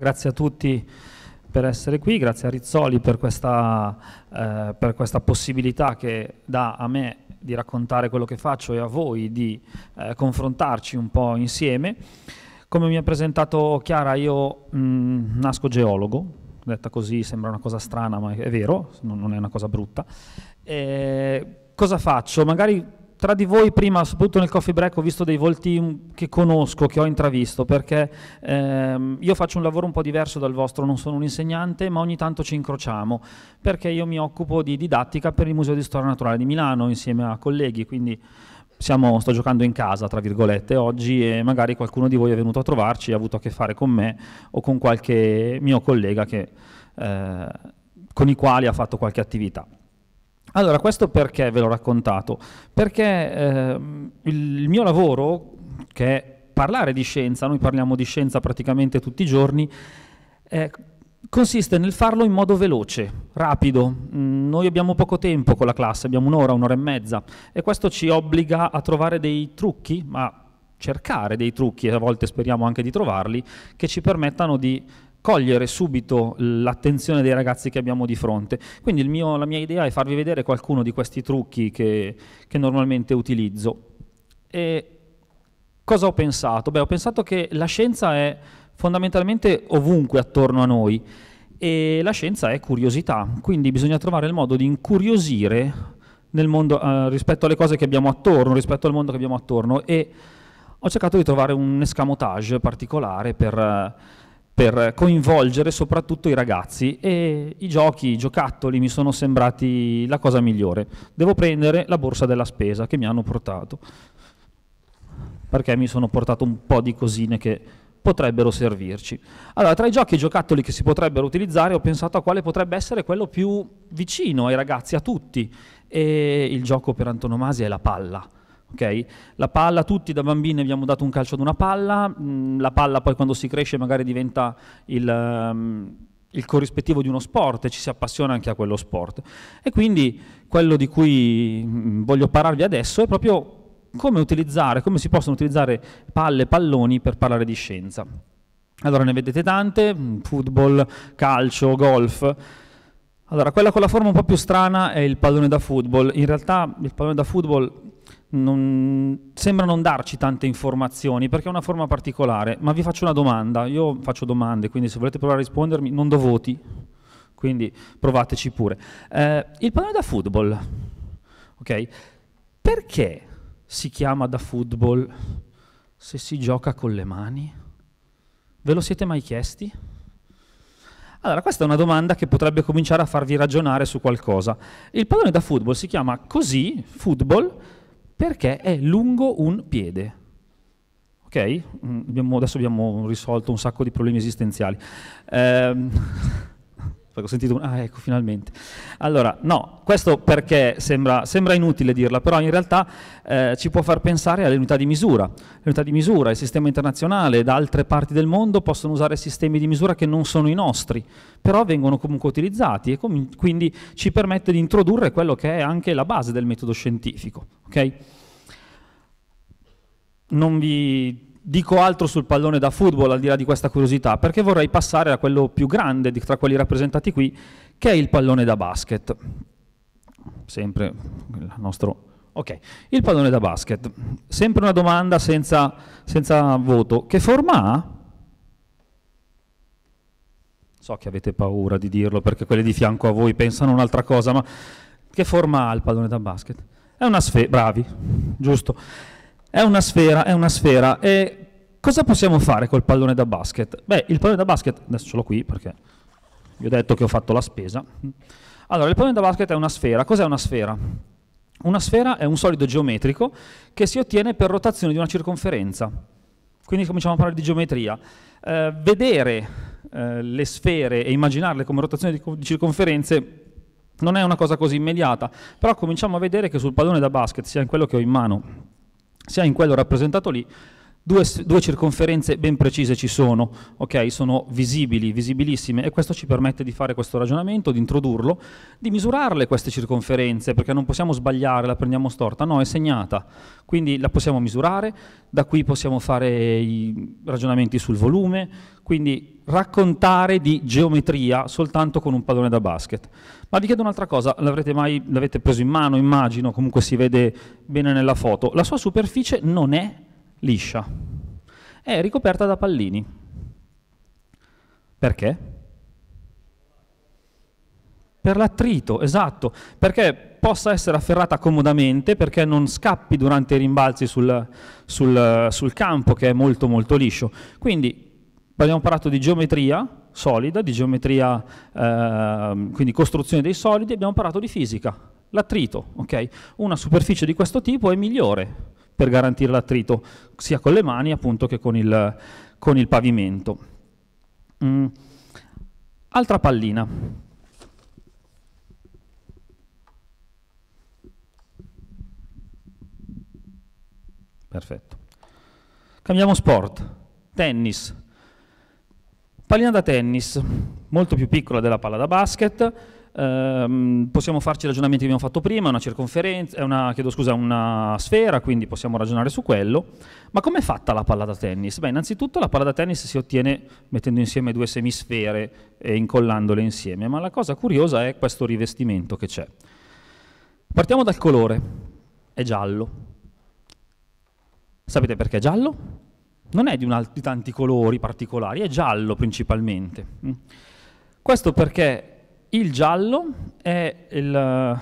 Grazie a tutti per essere qui, grazie a Rizzoli per questa, eh, per questa, possibilità che dà a me di raccontare quello che faccio e a voi di eh, confrontarci un po' insieme. Come mi ha presentato Chiara, io mh, mm, nasco geologo, detta così sembra una cosa strana ma è vero, non è una cosa brutta. E cosa faccio? Magari tra di voi prima, soprattutto nel coffee break, ho visto dei volti che conosco, che ho intravisto, perché ehm, io faccio un lavoro un po' diverso dal vostro, non sono un insegnante, ma ogni tanto ci incrociamo, perché io mi occupo di didattica per il Museo di Storia Naturale di Milano insieme a colleghi, quindi siamo, sto giocando in casa, tra virgolette, oggi e magari qualcuno di voi è venuto a trovarci, ha avuto a che fare con me o con qualche mio collega che, eh, con i quali ha fatto qualche attività. Allora, questo perché ve l'ho raccontato? Perché eh, il mio lavoro, che è parlare di scienza, noi parliamo di scienza praticamente tutti i giorni, eh, consiste nel farlo in modo veloce, rapido. Mm, noi abbiamo poco tempo con la classe, abbiamo un'ora, un'ora e mezza, e questo ci obbliga a trovare dei trucchi, ma cercare dei trucchi, e a volte speriamo anche di trovarli, che ci permettano di cogliere subito l'attenzione dei ragazzi che abbiamo di fronte. Quindi mio, la mia idea è farvi vedere qualcuno di questi trucchi che, che normalmente utilizzo. E cosa ho pensato? Beh, ho pensato che la scienza è fondamentalmente ovunque attorno a noi e la scienza è curiosità, quindi bisogna trovare il modo di incuriosire mondo, eh, rispetto alle cose che abbiamo attorno, rispetto al mondo che abbiamo attorno e ho cercato di trovare un escamotage particolare per... Eh, per coinvolgere soprattutto i ragazzi e i giochi, i giocattoli mi sono sembrati la cosa migliore. Devo prendere la borsa della spesa che mi hanno portato, perché mi sono portato un po' di cosine che potrebbero servirci. Allora, tra i giochi e i giocattoli che si potrebbero utilizzare ho pensato a quale potrebbe essere quello più vicino ai ragazzi, a tutti, e il gioco per antonomasia è la palla Okay? La palla, tutti da bambini abbiamo dato un calcio ad una palla, mh, mm, la palla poi quando si cresce magari diventa il, um, il, corrispettivo di uno sport e ci si appassiona anche a quello sport. E quindi quello di cui mh, mm, voglio parlarvi adesso è proprio come utilizzare, come si possono utilizzare palle e palloni per parlare di scienza. Allora ne vedete tante, mm, football, calcio, golf. Allora, quella con la forma un po' più strana è il pallone da football. In realtà il pallone da football non, sembra non darci tante informazioni perché è una forma particolare, ma vi faccio una domanda, io faccio domande, quindi se volete provare a rispondermi non do voti, quindi provateci pure. Eh, il pallone da football, ok? Perché si chiama da football se si gioca con le mani? Ve lo siete mai chiesti? Allora, questa è una domanda che potrebbe cominciare a farvi ragionare su qualcosa. Il pallone da football si chiama così, football, perché è lungo un piede. Ok? Mm, adesso abbiamo risolto un sacco di problemi esistenziali. Eh, perché ho sentito un... Ah, ecco, finalmente. Allora, no, questo perché sembra, sembra inutile dirla, però in realtà eh, ci può far pensare alle unità di misura. Le unità di misura, il sistema internazionale ed altre parti del mondo possono usare sistemi di misura che non sono i nostri, però vengono comunque utilizzati e com- quindi ci permette di introdurre quello che è anche la base del metodo scientifico. Ok? Non vi dico altro sul pallone da football, al di là di questa curiosità, perché vorrei passare a quello più grande di, tra quelli rappresentati qui, che è il pallone da basket. Sempre il nostro... Ok, il pallone da basket. Sempre una domanda senza, senza voto. Che forma ha? So che avete paura di dirlo perché quelli di fianco a voi pensano un'altra cosa, ma che forma ha il pallone da basket? È una sfera, bravi, giusto. È una sfera, è una sfera e Cosa possiamo fare col pallone da basket? Beh, il pallone da basket, adesso ce l'ho qui perché vi ho detto che ho fatto la spesa. Allora, il pallone da basket è una sfera. Cos'è una sfera? Una sfera è un solido geometrico che si ottiene per rotazione di una circonferenza. Quindi cominciamo a parlare di geometria. Eh, vedere eh, le sfere e immaginarle come rotazione di, di circonferenze non è una cosa così immediata, però cominciamo a vedere che sul pallone da basket, sia in quello che ho in mano, sia in quello rappresentato lì, Due, due, circonferenze ben precise ci sono, okay? sono visibili, visibilissime e questo ci permette di fare questo ragionamento, di introdurlo, di misurarle queste circonferenze perché non possiamo sbagliare, la prendiamo storta, no, è segnata, quindi la possiamo misurare, da qui possiamo fare i ragionamenti sul volume, quindi raccontare di geometria soltanto con un pallone da basket. Ma vi chiedo un'altra cosa, l'avete mai l'avete preso in mano, immagino, comunque si vede bene nella foto, la sua superficie non è liscia, è ricoperta da pallini. Perché? Per l'attrito, esatto, perché possa essere afferrata comodamente, perché non scappi durante i rimbalzi sul, sul, sul campo che è molto molto liscio. Quindi abbiamo parlato di geometria solida, di geometria, eh, quindi costruzione dei solidi, abbiamo parlato di fisica, l'attrito, ok? Una superficie di questo tipo è migliore per garantire l'attrito sia con le mani appunto che con il, con il pavimento. Mm. Altra pallina. Perfetto. Cambiamo sport. Tennis. Pallina da tennis, molto più piccola della palla da basket, ehm, possiamo farci i ragionamenti che abbiamo fatto prima, una circonferenza, una, chiedo scusa, una sfera, quindi possiamo ragionare su quello. Ma com'è fatta la palla da tennis? Beh, innanzitutto la palla da tennis si ottiene mettendo insieme due semisfere e incollandole insieme, ma la cosa curiosa è questo rivestimento che c'è. Partiamo dal colore, è giallo. Sapete perché è giallo? Non è di, di tanti colori particolari, è giallo principalmente. Mm. Questo perché il giallo è il,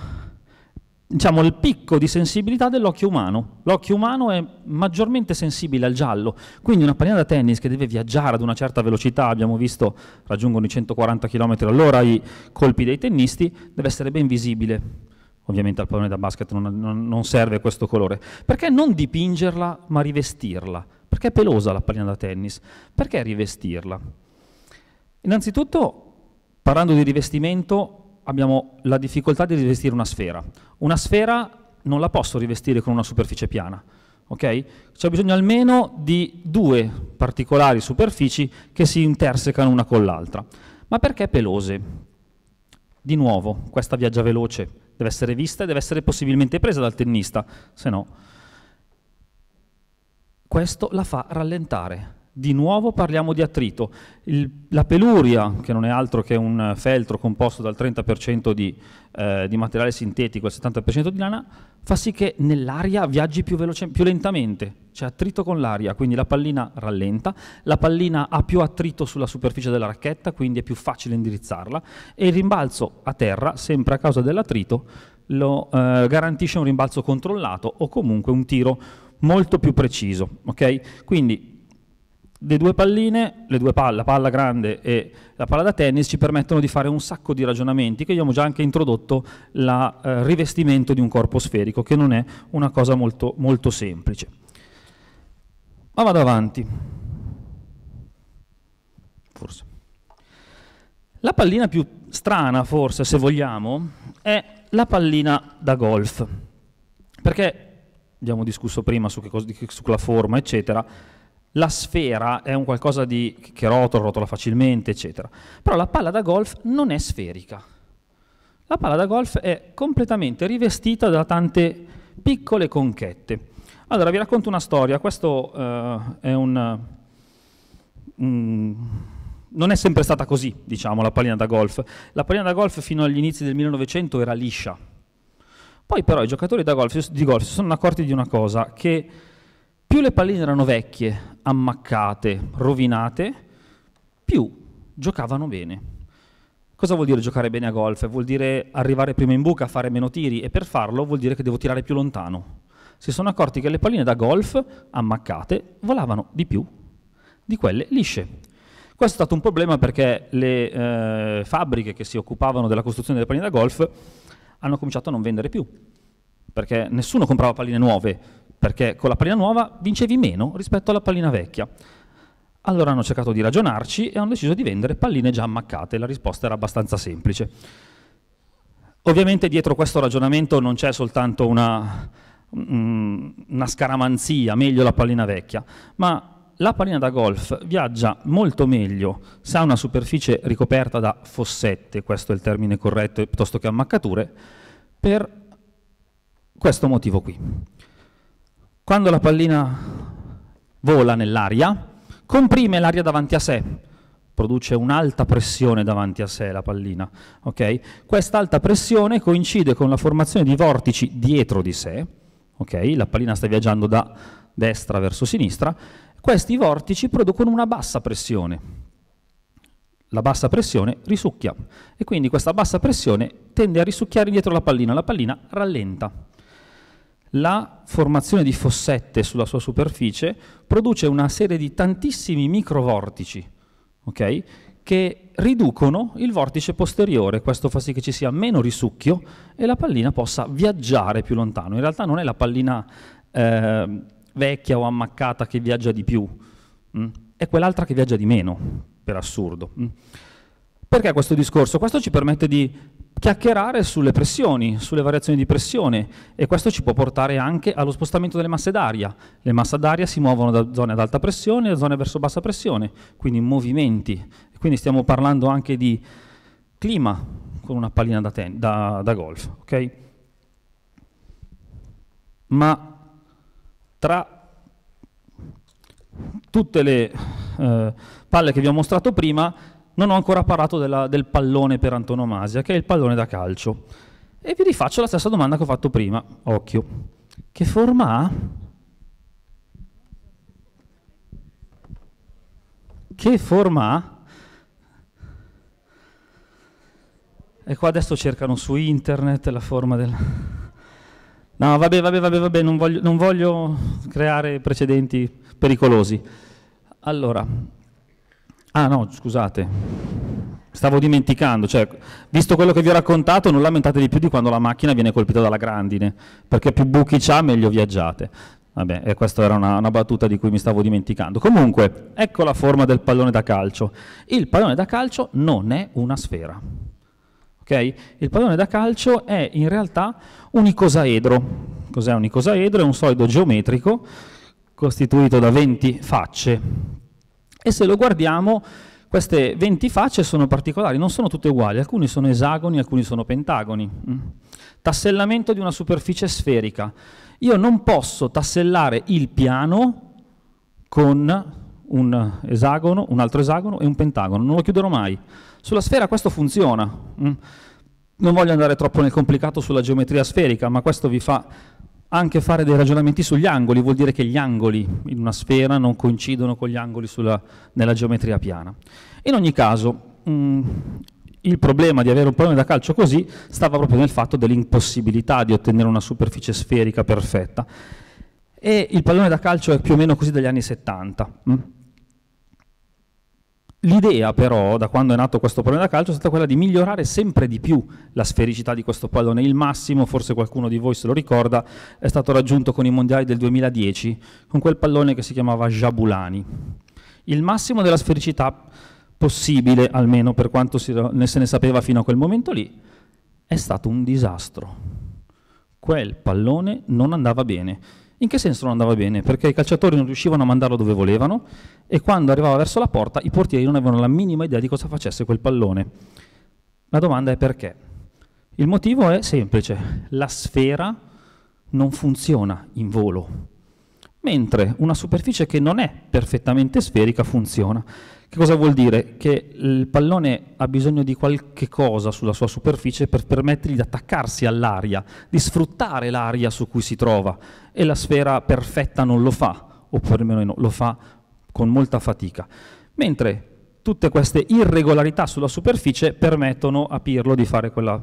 diciamo, il picco di sensibilità dell'occhio umano. L'occhio umano è maggiormente sensibile al giallo, quindi una pallina da tennis che deve viaggiare ad una certa velocità, abbiamo visto raggiungono i 140 km all'ora i colpi dei tennisti, deve essere ben visibile. Ovviamente al pallone da basket non, non, non serve questo colore. Perché non dipingerla ma rivestirla? Perché è pelosa la pallina da tennis? Perché rivestirla? Innanzitutto Parlando di rivestimento, abbiamo la difficoltà di rivestire una sfera. Una sfera non la posso rivestire con una superficie piana, ok? C'è bisogno almeno di due particolari superfici che si intersecano una con l'altra. Ma perché pelose? Di nuovo, questa viaggia veloce, deve essere vista e deve essere possibilmente presa dal tennista, se no... Questo la fa rallentare, di nuovo parliamo di attrito. Il, la peluria, che non è altro che un feltro composto dal 30% di, eh, di, materiale sintetico e il 70% di lana, fa sì che nell'aria viaggi più, veloce, più lentamente, c'è attrito con l'aria, quindi la pallina rallenta, la pallina ha più attrito sulla superficie della racchetta, quindi è più facile indirizzarla, e il rimbalzo a terra, sempre a causa dell'attrito, lo eh, garantisce un rimbalzo controllato o comunque un tiro molto più preciso. Okay? Quindi le due palline, le due palla, la palla grande e la palla da tennis, ci permettono di fare un sacco di ragionamenti che abbiamo già anche introdotto la eh, rivestimento di un corpo sferico, che non è una cosa molto, molto semplice. Ma vado avanti. Forse. La pallina più strana, forse, se vogliamo, è la pallina da golf. Perché abbiamo discusso prima su cosa, sulla forma, eccetera la sfera è un qualcosa di, che rotola, rotola facilmente, eccetera. Però la palla da golf non è sferica. La palla da golf è completamente rivestita da tante piccole conchette. Allora, vi racconto una storia. Questo uh, è un... Um, non è sempre stata così, diciamo, la pallina da golf. La pallina da golf fino agli inizi del 1900 era liscia. Poi però i giocatori golf, di golf si sono accorti di una cosa, che più le palline erano vecchie, ammaccate, rovinate, più giocavano bene. Cosa vuol dire giocare bene a golf? Vuol dire arrivare prima in buca, fare meno tiri e per farlo vuol dire che devo tirare più lontano. Si sono accorti che le palline da golf, ammaccate, volavano di più di quelle lisce. Questo è stato un problema perché le eh, fabbriche che si occupavano della costruzione delle palline da golf hanno cominciato a non vendere più, perché nessuno comprava palline nuove, perché con la pallina nuova vincevi meno rispetto alla pallina vecchia. Allora hanno cercato di ragionarci e hanno deciso di vendere palline già ammaccate, la risposta era abbastanza semplice. Ovviamente dietro questo ragionamento non c'è soltanto una, mm, una scaramanzia, meglio la pallina vecchia, ma la pallina da golf viaggia molto meglio se ha una superficie ricoperta da fossette, questo è il termine corretto, piuttosto che ammaccature, per questo motivo qui. Quando la pallina vola nell'aria, comprime l'aria davanti a sé, produce un'alta pressione davanti a sé la pallina. Okay? Questa alta pressione coincide con la formazione di vortici dietro di sé, okay? la pallina sta viaggiando da destra verso sinistra, questi vortici producono una bassa pressione. La bassa pressione risucchia e quindi questa bassa pressione tende a risucchiare indietro la pallina, la pallina rallenta la formazione di fossette sulla sua superficie produce una serie di tantissimi microvortici, okay, che riducono il vortice posteriore, questo fa sì che ci sia meno risucchio e la pallina possa viaggiare più lontano. In realtà non è la pallina eh, vecchia o ammaccata che viaggia di più, mh? Mm? è quell'altra che viaggia di meno, per assurdo. Mh? Mm? Perché questo discorso? Questo ci permette di chiacchierare sulle pressioni, sulle variazioni di pressione e questo ci può portare anche allo spostamento delle masse d'aria. Le masse d'aria si muovono da zone ad alta pressione a zone verso bassa pressione, quindi movimenti. Quindi stiamo parlando anche di clima con una pallina da, ten, da, da golf. Okay? Ma tra tutte le eh, palle che vi ho mostrato prima non ho ancora parlato della, del pallone per antonomasia, che è il pallone da calcio. E vi rifaccio la stessa domanda che ho fatto prima, occhio. Che forma ha? Che forma ha? E qua adesso cercano su internet la forma del... No, vabbè, vabbè, vabbè, vabbè non, voglio, non voglio creare precedenti pericolosi. Allora, Ah no, scusate. Stavo dimenticando, cioè, visto quello che vi ho raccontato, non lamentate di più di quando la macchina viene colpita dalla grandine, perché più buchi c'ha, meglio viaggiate. Vabbè, e questa era una, una, battuta di cui mi stavo dimenticando. Comunque, ecco la forma del pallone da calcio. Il pallone da calcio non è una sfera. Okay? Il pallone da calcio è in realtà un icosaedro. Cos'è un icosaedro? È un solido geometrico costituito da 20 facce e se lo guardiamo, queste 20 facce sono particolari, non sono tutte uguali, alcuni sono esagoni, alcuni sono pentagoni. Mm. Tassellamento di una superficie sferica. Io non posso tassellare il piano con un esagono, un altro esagono e un pentagono, non lo chiuderò mai. Sulla sfera questo funziona. Mm. Non voglio andare troppo nel complicato sulla geometria sferica, ma questo vi fa anche fare dei ragionamenti sugli angoli, vuol dire che gli angoli in una sfera non coincidono con gli angoli sulla, nella geometria piana. In ogni caso, mh, mm, il problema di avere un pallone da calcio così stava proprio nel fatto dell'impossibilità di ottenere una superficie sferica perfetta. E il pallone da calcio è più o meno così dagli anni 70. Mh? Mm? L'idea però, da quando è nato questo problema da calcio, è stata quella di migliorare sempre di più la sfericità di questo pallone. Il massimo, forse qualcuno di voi se lo ricorda, è stato raggiunto con i mondiali del 2010, con quel pallone che si chiamava Jabulani. Il massimo della sfericità possibile, almeno per quanto si, se ne sapeva fino a quel momento lì, è stato un disastro. Quel pallone non andava bene in che senso non andava bene? Perché i calciatori non riuscivano a mandarlo dove volevano e quando arrivava verso la porta i portieri non avevano la minima idea di cosa facesse quel pallone. La domanda è perché? Il motivo è semplice, la sfera non funziona in volo, mentre una superficie che non è perfettamente sferica funziona. Che cosa vuol dire? Che il pallone ha bisogno di qualche cosa sulla sua superficie per permettergli di attaccarsi all'aria, di sfruttare l'aria su cui si trova e la sfera perfetta non lo fa, o perlomeno lo fa con molta fatica. Mentre tutte queste irregolarità sulla superficie permettono a Pirlo di fare quella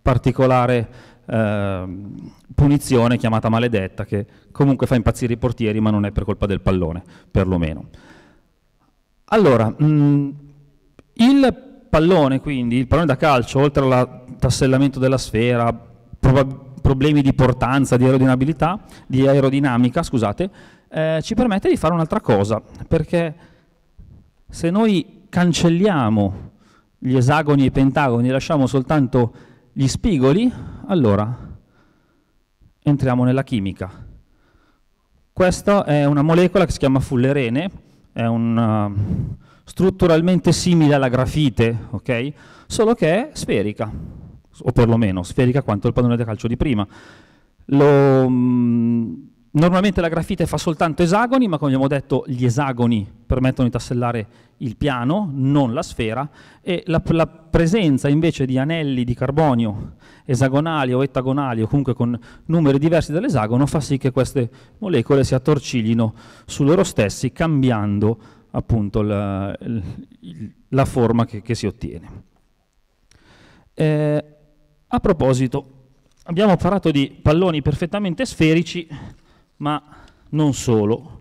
particolare Ehm, punizione chiamata maledetta che comunque fa impazzire i portieri ma non è per colpa del pallone, perlomeno. Allora, mh, mm, il pallone quindi, il pallone da calcio, oltre al tassellamento della sfera, problemi di portanza, di aerodinabilità, di aerodinamica, scusate, eh, ci permette di fare un'altra cosa, perché se noi cancelliamo gli esagoni e i pentagoni e lasciamo soltanto gli spigoli, allora entriamo nella chimica. Questa è una molecola che si chiama fullerene, è una, eh, strutturalmente simile alla grafite, okay? solo che è sferica, o perlomeno sferica quanto il pallone da calcio di prima. Lo, mh, mm, Normalmente la grafite fa soltanto esagoni, ma come abbiamo detto gli esagoni permettono di tassellare il piano, non la sfera, e la, la presenza invece di anelli di carbonio esagonali o ettagonali o comunque con numeri diversi dall'esagono fa sì che queste molecole si attorciglino su loro stessi cambiando appunto la, la forma che, che, si ottiene. Eh, a proposito, abbiamo parlato di palloni perfettamente sferici, ma non solo,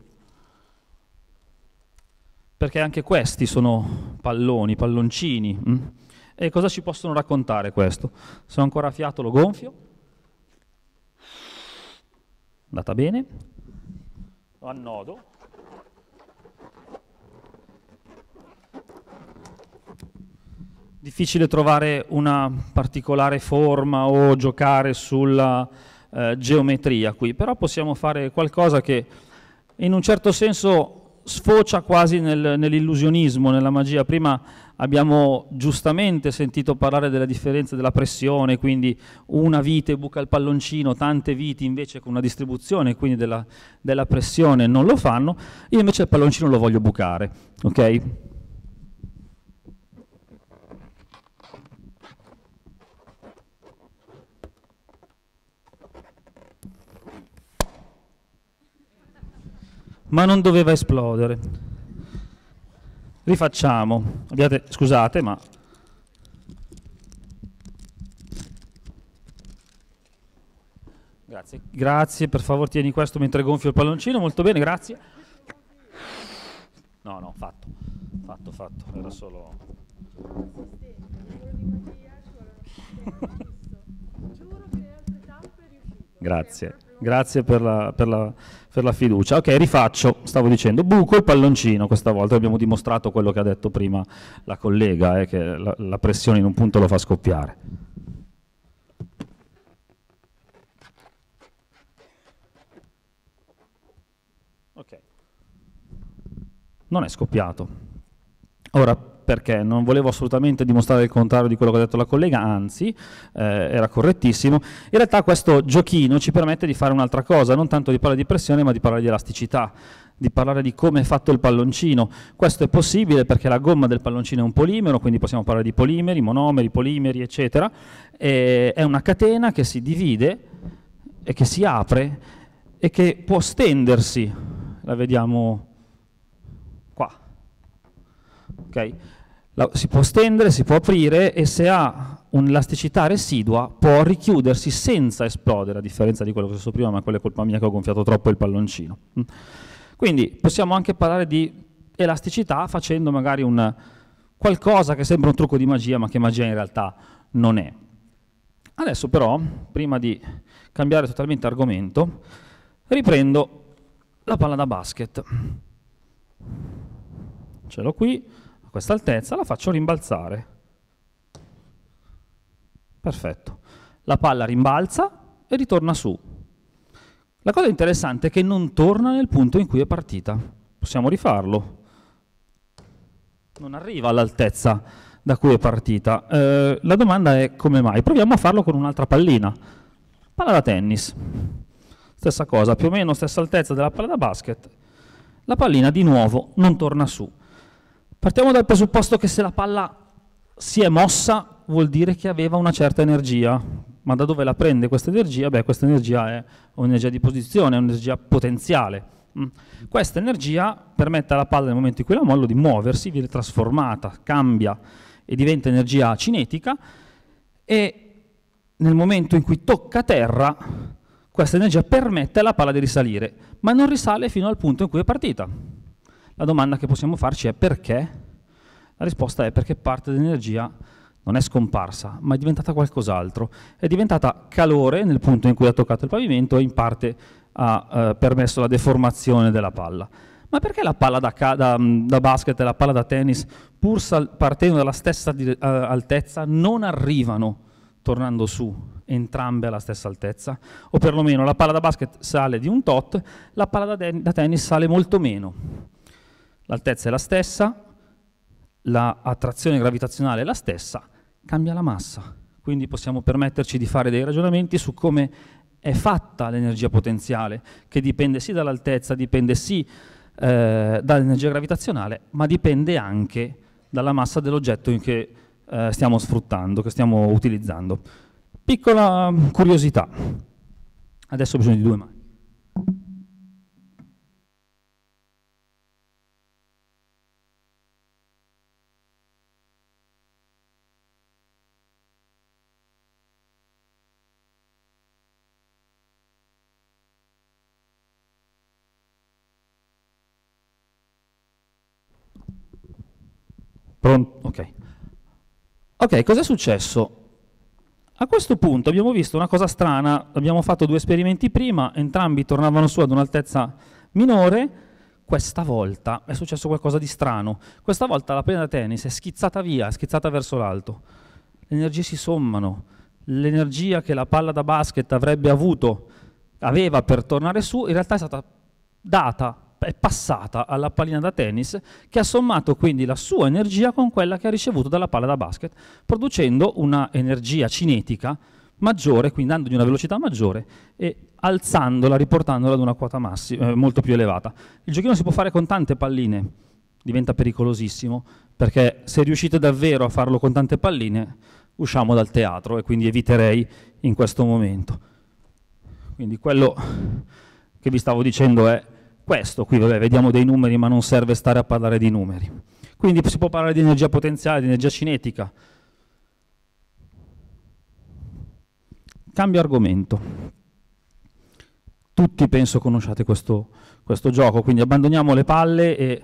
perché anche questi sono palloni, palloncini. Mm? E cosa ci possono raccontare questo? Se ho ancora fiato lo gonfio. Andata bene. Lo annodo. Difficile trovare una particolare forma o giocare sulla eh, geometria qui, però possiamo fare qualcosa che in un certo senso sfocia quasi nel, nell'illusionismo, nella magia. Prima abbiamo giustamente sentito parlare della differenza della pressione, quindi una vite buca il palloncino, tante viti invece con una distribuzione, quindi della, della pressione non lo fanno, io invece il palloncino lo voglio bucare, ok? ma non doveva esplodere. Rifacciamo, Abbiate, scusate ma... Grazie. grazie, per favore tieni questo mentre gonfio il palloncino, molto bene, grazie. No, no, fatto, fatto, fatto, era solo... grazie. Grazie per la, per, la, per la, fiducia. Ok, rifaccio, stavo dicendo, buco il palloncino questa volta, abbiamo dimostrato quello che ha detto prima la collega, eh, che la, la pressione in un punto lo fa scoppiare. Ok, non è scoppiato. Ora, perché non volevo assolutamente dimostrare il contrario di quello che ha detto la collega, anzi eh, era correttissimo. In realtà questo giochino ci permette di fare un'altra cosa, non tanto di parlare di pressione ma di parlare di elasticità di parlare di come è fatto il palloncino. Questo è possibile perché la gomma del palloncino è un polimero, quindi possiamo parlare di polimeri, monomeri, polimeri, eccetera. E è una catena che si divide e che si apre e che può stendersi. La vediamo qua. Okay. La, si può stendere, si può aprire e se ha un'elasticità residua può richiudersi senza esplodere, a differenza di quello che ho detto prima, ma quella è colpa mia che ho gonfiato troppo il palloncino. Mm. Quindi possiamo anche parlare di elasticità facendo magari un, qualcosa che sembra un trucco di magia, ma che magia in realtà non è. Adesso però, prima di cambiare totalmente argomento, riprendo la palla da basket. Ce l'ho qui questa altezza, la faccio rimbalzare. Perfetto. La palla rimbalza e ritorna su. La cosa interessante è che non torna nel punto in cui è partita. Possiamo rifarlo. Non arriva all'altezza da cui è partita. Eh, la domanda è come mai? Proviamo a farlo con un'altra pallina. Palla da tennis. Stessa cosa, più o meno stessa altezza della palla da basket. La pallina di nuovo non torna su. Partiamo dal presupposto che se la palla si è mossa vuol dire che aveva una certa energia. Ma da dove la prende questa energia? Beh, questa energia è un'energia di posizione, è un'energia potenziale. Mm. Questa energia permette alla palla nel momento in cui la mollo di muoversi, viene trasformata, cambia e diventa energia cinetica e nel momento in cui tocca terra questa energia permette alla palla di risalire, ma non risale fino al punto in cui è partita. La domanda che possiamo farci è perché? La risposta è perché parte dell'energia non è scomparsa, ma è diventata qualcos'altro. È diventata calore nel punto in cui ha toccato il pavimento e in parte ha eh, permesso la deformazione della palla. Ma perché la palla da, da, da basket e la palla da tennis, pur partendo dalla stessa uh, altezza, non arrivano tornando su entrambe alla stessa altezza? O perlomeno la palla da basket sale di un tot, la palla da, da tennis sale molto meno l'altezza è la stessa, la attrazione gravitazionale è la stessa, cambia la massa. Quindi possiamo permetterci di fare dei ragionamenti su come è fatta l'energia potenziale, che dipende sì dall'altezza, dipende sì eh, dall'energia gravitazionale, ma dipende anche dalla massa dell'oggetto che eh, stiamo sfruttando, che stiamo utilizzando. Piccola curiosità, adesso ho bisogno di due mani. Pronto? Ok. Ok, cos'è successo? A questo punto abbiamo visto una cosa strana, abbiamo fatto due esperimenti prima, entrambi tornavano su ad un'altezza minore, questa volta è successo qualcosa di strano. Questa volta la pena da tennis è schizzata via, è schizzata verso l'alto. Le energie si sommano, l'energia che la palla da basket avrebbe avuto, aveva per tornare su, in realtà è stata data è passata alla pallina da tennis che ha sommato quindi la sua energia con quella che ha ricevuto dalla palla da basket, producendo una energia cinetica maggiore, quindi dandogli una velocità maggiore e alzandola, riportandola ad una quota massima, eh, molto più elevata. Il giochino si può fare con tante palline, diventa pericolosissimo, perché se riuscite davvero a farlo con tante palline, usciamo dal teatro e quindi eviterei in questo momento. Quindi quello che vi stavo dicendo è questo qui, vabbè, vediamo dei numeri ma non serve stare a parlare di numeri. Quindi si può parlare di energia potenziale, di energia cinetica. Cambio argomento. Tutti penso conosciate questo, questo gioco, quindi abbandoniamo le palle e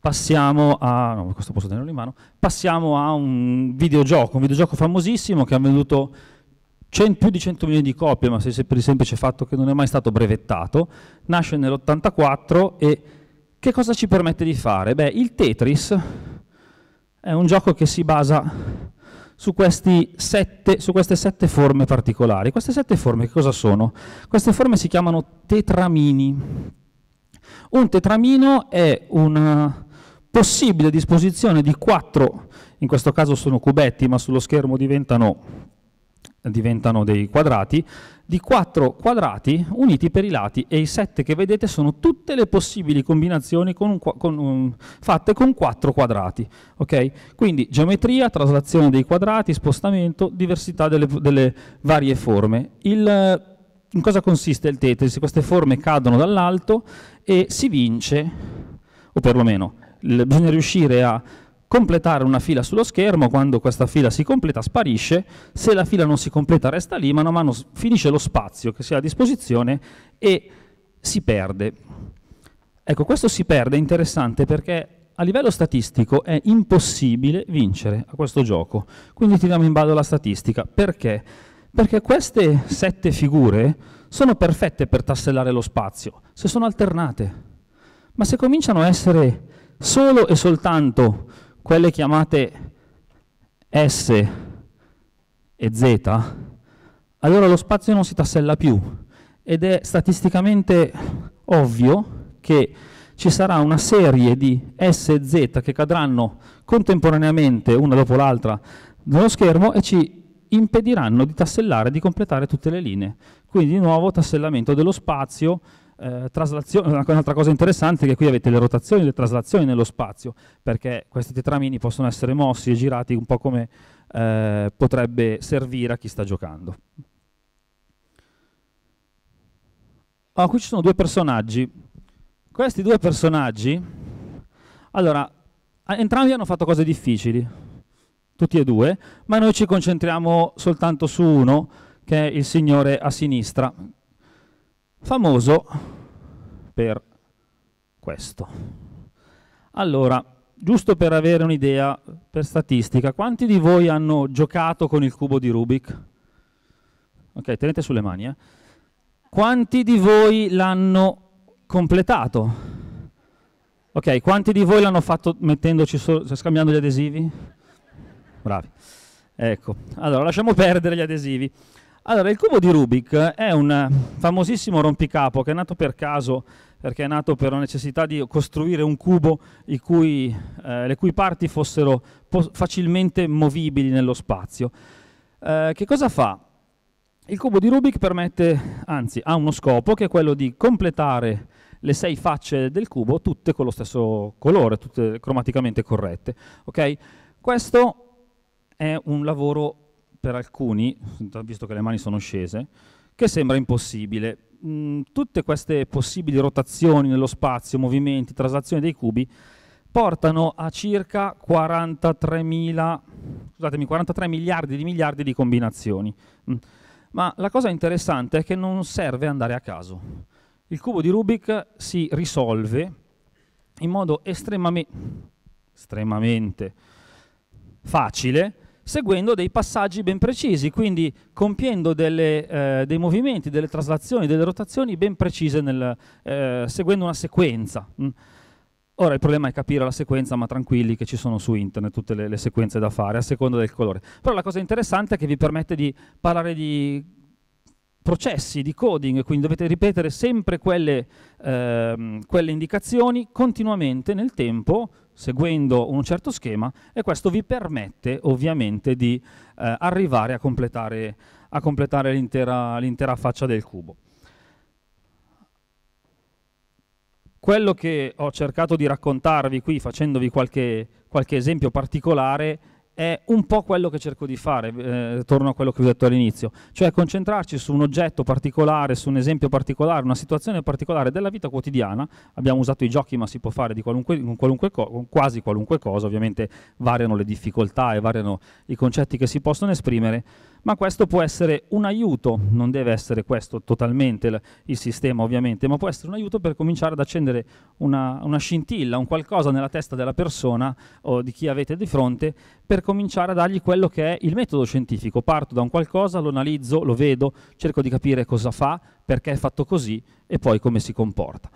passiamo a, no, passiamo a un videogioco, un videogioco famosissimo che ha venduto 100, più di 100 milioni di copie, ma se, per il semplice fatto che non è mai stato brevettato, nasce nell'84 e che cosa ci permette di fare? Beh, il Tetris è un gioco che si basa su, sette, su queste sette forme particolari. Queste sette forme che cosa sono? Queste forme si chiamano tetramini. Un tetramino è una possibile disposizione di quattro, in questo caso sono cubetti, ma sullo schermo diventano diventano dei quadrati, di 4 quadrati uniti per i lati e i 7 che vedete sono tutte le possibili combinazioni con un, con un, fatte con 4 quadrati. Okay? Quindi geometria, traslazione dei quadrati, spostamento, diversità delle, delle varie forme. Il, in cosa consiste il Tetris? Queste forme cadono dall'alto e si vince, o perlomeno bisogna riuscire a completare una fila sullo schermo, quando questa fila si completa sparisce, se la fila non si completa resta lì, ma man mano finisce lo spazio che si ha a disposizione e si perde. Ecco, questo si perde è interessante perché a livello statistico è impossibile vincere a questo gioco, quindi tiriamo in ballo la statistica. Perché? Perché queste sette figure sono perfette per tassellare lo spazio, se sono alternate. Ma se cominciano a essere solo e soltanto quelle chiamate S e Z, allora lo spazio non si tassella più ed è statisticamente ovvio che ci sarà una serie di S e Z che cadranno contemporaneamente una dopo l'altra nello schermo e ci impediranno di tassellare, di completare tutte le linee. Quindi di nuovo tassellamento dello spazio eh, un'altra cosa interessante è che qui avete le rotazioni e le traslazioni nello spazio, perché questi tetramini possono essere mossi e girati un po' come eh, potrebbe servire a chi sta giocando. Oh, qui ci sono due personaggi. Questi due personaggi, allora, entrambi hanno fatto cose difficili, tutti e due, ma noi ci concentriamo soltanto su uno, che è il signore a sinistra, famoso per questo. Allora, giusto per avere un'idea, per statistica, quanti di voi hanno giocato con il cubo di Rubik? Ok, tenete sulle mani. Eh. Quanti di voi l'hanno completato? Ok, quanti di voi l'hanno fatto mettendoci so cioè, scambiando gli adesivi? Bravi. Ecco, allora lasciamo perdere gli adesivi. Allora, il cubo di Rubik è un famosissimo rompicapo che è nato per caso, perché è nato per la necessità di costruire un cubo cui, eh, le cui parti fossero facilmente movibili nello spazio. Eh, che cosa fa? Il cubo di Rubik permette, anzi, ha uno scopo che è quello di completare le sei facce del cubo tutte con lo stesso colore, tutte cromaticamente corrette. Okay? Questo è un lavoro per alcuni, visto che le mani sono scese, che sembra impossibile. Mm, tutte queste possibili rotazioni nello spazio, movimenti, traslazioni dei cubi portano a circa 43, mila, scusatemi, 43 miliardi di miliardi di combinazioni. Mm. Ma la cosa interessante è che non serve andare a caso. Il cubo di Rubik si risolve in modo estremamente, estremamente facile seguendo dei passaggi ben precisi, quindi compiendo delle, eh, dei movimenti, delle traslazioni, delle rotazioni ben precise, nel, eh, seguendo una sequenza. Mm. Ora il problema è capire la sequenza, ma tranquilli che ci sono su internet tutte le, le sequenze da fare a seconda del colore. Però la cosa interessante è che vi permette di parlare di processi di coding, quindi dovete ripetere sempre quelle, ehm, quelle, indicazioni continuamente nel tempo, seguendo un certo schema, e questo vi permette ovviamente di eh, arrivare a completare, completare l'intera faccia del cubo. Quello che ho cercato di raccontarvi qui, facendovi qualche, qualche esempio particolare, è un po' quello che cerco di fare, eh, torno a quello che vi ho detto all'inizio, cioè concentrarci su un oggetto particolare, su un esempio particolare, una situazione particolare della vita quotidiana. Abbiamo usato i giochi, ma si può fare di qualunque, qualunque co- quasi qualunque cosa, ovviamente variano le difficoltà e variano i concetti che si possono esprimere ma questo può essere un aiuto, non deve essere questo totalmente il sistema ovviamente, ma può essere un aiuto per cominciare ad accendere una, una scintilla, un qualcosa nella testa della persona o di chi avete di fronte, per cominciare a dargli quello che è il metodo scientifico. Parto da un qualcosa, lo analizzo, lo vedo, cerco di capire cosa fa, perché è fatto così e poi come si comporta.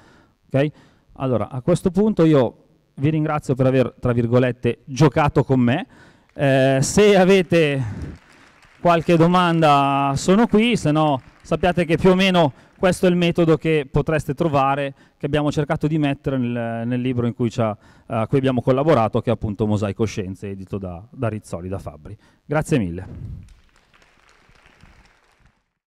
Okay? Allora, a questo punto io vi ringrazio per aver, tra virgolette, giocato con me. Eh, se avete qualche domanda sono qui, se no sappiate che più o meno questo è il metodo che potreste trovare, che abbiamo cercato di mettere nel, nel libro cui a uh, cui abbiamo collaborato, che è appunto Mosaico Scienze, edito da, da Rizzoli, da Fabbri. Grazie mille.